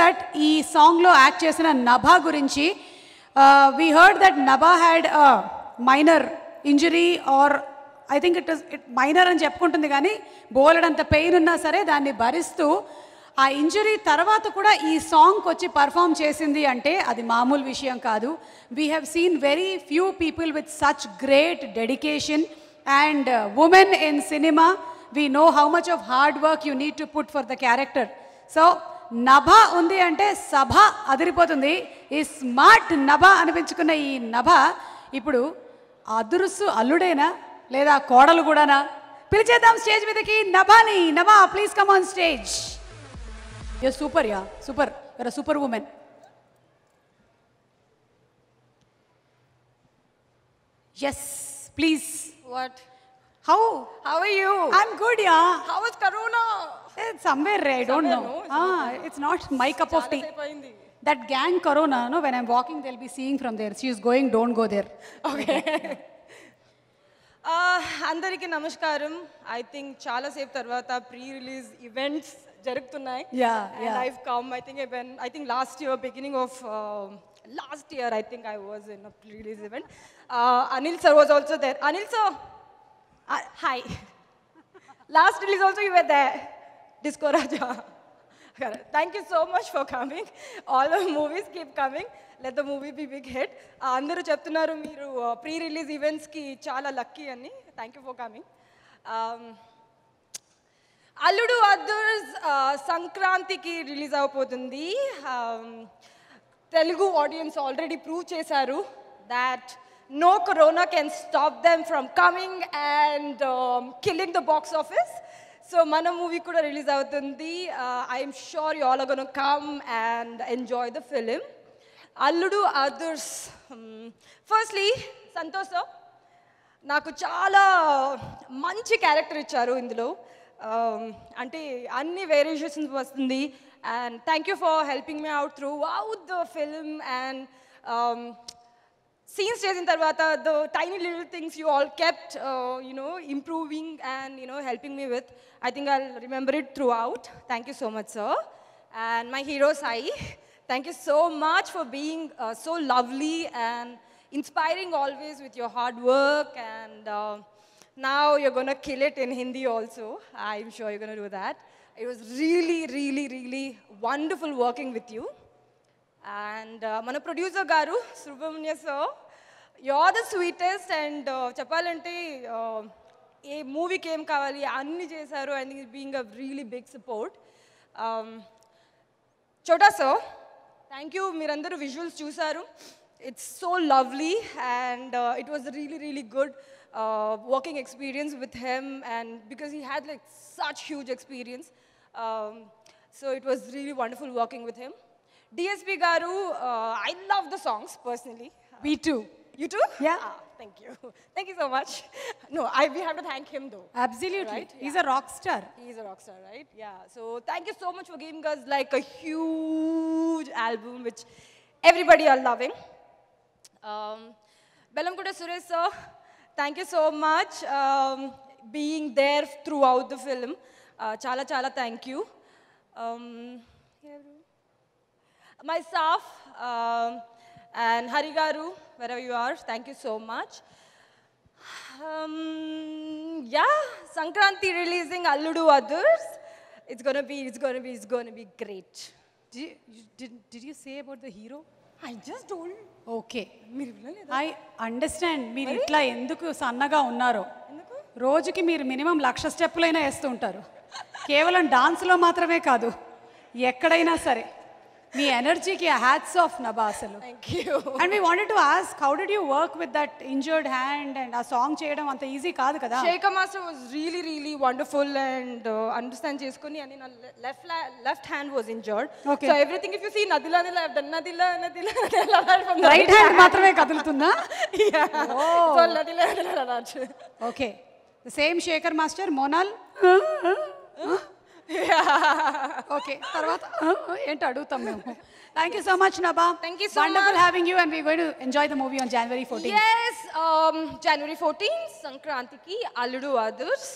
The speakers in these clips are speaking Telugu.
దట్ ఈ సాంగ్లో యాక్ట్ చేసిన నభా గురించి we heard that Nabha had minor injury or I think it is it minor అని చెప్పుకుంటుంది కానీ బోలెడంత పెయిన్ ఉన్నా సరే దాన్ని భరిస్తూ ఆ ఇంజరీ తర్వాత కూడా ఈ సాంగ్కి వచ్చి పర్ఫామ్ చేసింది అంటే అది మామూలు విషయం కాదు we have seen very few people with such great dedication and women in cinema we know how much of hard work you need to put for the character so Nabha ఉంది అంటే సభ అదిరిపోతుంది ఈ స్మార్ట్ నభ అనిపించుకున్న ఈ నభ ఇప్పుడు అదురుసు అల్లుడేనా లేదా కోడలు కూడానా పిలిచేద్దాం స్టేజ్ మీదకి నభాని Nabha please come on stage you super yeah super your super women yes please what how how I you I'm good yeah how is corona It's eh, somewhere I don't know. Ah, it's not my cup of tea. That gang Corona, no, when I'm walking, they'll be seeing from there. She's going, don't go there. Okay. Ah, అందరికీ నమస్కారం ఐ థింక్ చాలాసేపు తర్వాత ప్రీ రిలీజ్ ఈవెంట్స్ జరుగుతున్నాయి I've come I think I I think last year beginning of last year I think I was in pre release event Anil sir was also there Anil sir hi last release also you were there. Disco Raja. Thank you so much for coming all the movies keep coming let the movie be big hit అందరూ చెప్తున్నారు మీరు ప్రీ రిలీజ్ ఈవెంట్స్కి చాలా లక్కీ అని thank you for coming Alludu Adhurs uh, సంక్రాంతికి రిలీజ్ అవబోతుంది um, Telugu audience already prove చేశారు that no corona can stop them from coming and killing the box office so మన మూవీ కూడా రిలీజ్ అవుతుంది I'm sure you all gonna come and enjoy the film Alludu Adhurs firstly hmm, Santosh నాకు చాలా మంచి క్యారెక్టర్ ఇచ్చారు ఇందులో um, అంటే అన్ని వేరియేషన్స్ వస్తుంది and thank you for helping me out throughout the film and Since stays in Tarvata, the tiny little things you all kept, uh, you know, improving and, you know, helping me with, I think I'll remember it throughout. Thank you so much, sir. And my hero, Sai, thank you so much for being uh, so lovely and inspiring always with your hard work. And uh, now you're going to kill it in Hindi also. I'm sure you're going to do that. It was really, really, really wonderful working with you. And uh, మన ప్రొడ్యూసర్ గారు Subrahmanya sir yeah the sweetest and చెప్పాలంటే uh, ఏ మూవీకి ఏం కావాలి అన్నీ చేశారు and being a really big support Chota sir thank you మీరందరూ విజువల్స్ చూశారు it's so lovely and it was really really good working experience with him and because he had like such huge experience so it was really wonderful working with him DSP Garu, uh, I love the songs personally. We too. You too? Yeah. Ah, thank you. Thank you so much. No, I, we have to thank him though. Absolutely. Right? He's yeah. a rock star. He's a rock star, right? Yeah. So thank you so much for giving us like a huge album which everybody are loving. Um, Suresh sir, thank you so much um, being there throughout the film. Uh, chala chala thank you. Um, yeah. my staff um, and Harigaru, wherever you are, thank you so much. Um, yeah, Sankranti releasing Alludu Others. It's gonna be, it's gonna be, it's gonna be great. Did you, you did, did you say about the hero? I just don't okay మీరు ఐ అండర్స్టాండ్ మీరు ఇట్లా ఎందుకు సన్నగా ఉన్నారు రోజుకి మీరు మినిమం లక్ష స్టెప్పులైనా వేస్తూ ఉంటారు కేవలం డాన్స్లో మాత్రమే కాదు ఎక్కడైనా సరే మీ ఎనర్జీకి హ్యాట్స్ ఆఫ్ నబా అసలు and we wanted to ask how did you work with that injured hand and ఆ సాంగ్ చేయడం అంత ఈజీ కాదు కదా Shekar master was really really wonderful and understand చేసుకుని అని నా left left hand was injured so everything if you see నదిలా నదిలా నదిలా నదిలా రైట్ హ్యాండ్ మాత్రమే కదులుతుందా సో నదిలా okay same Shekar master Monal okay తర్వాత uh, ఏంటి అడుగుతాం మేము thank you so much Naba thank you so much having you and we going to enjoy the movie on January fourteen yes January fourteen సంక్రాంతికి అల్లుడు అదుర్స్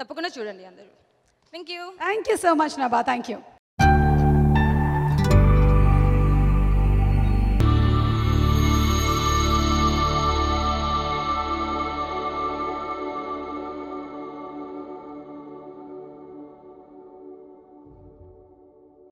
తప్పకుండా చూడండి అందరూ thank you thank you so much Naba thank you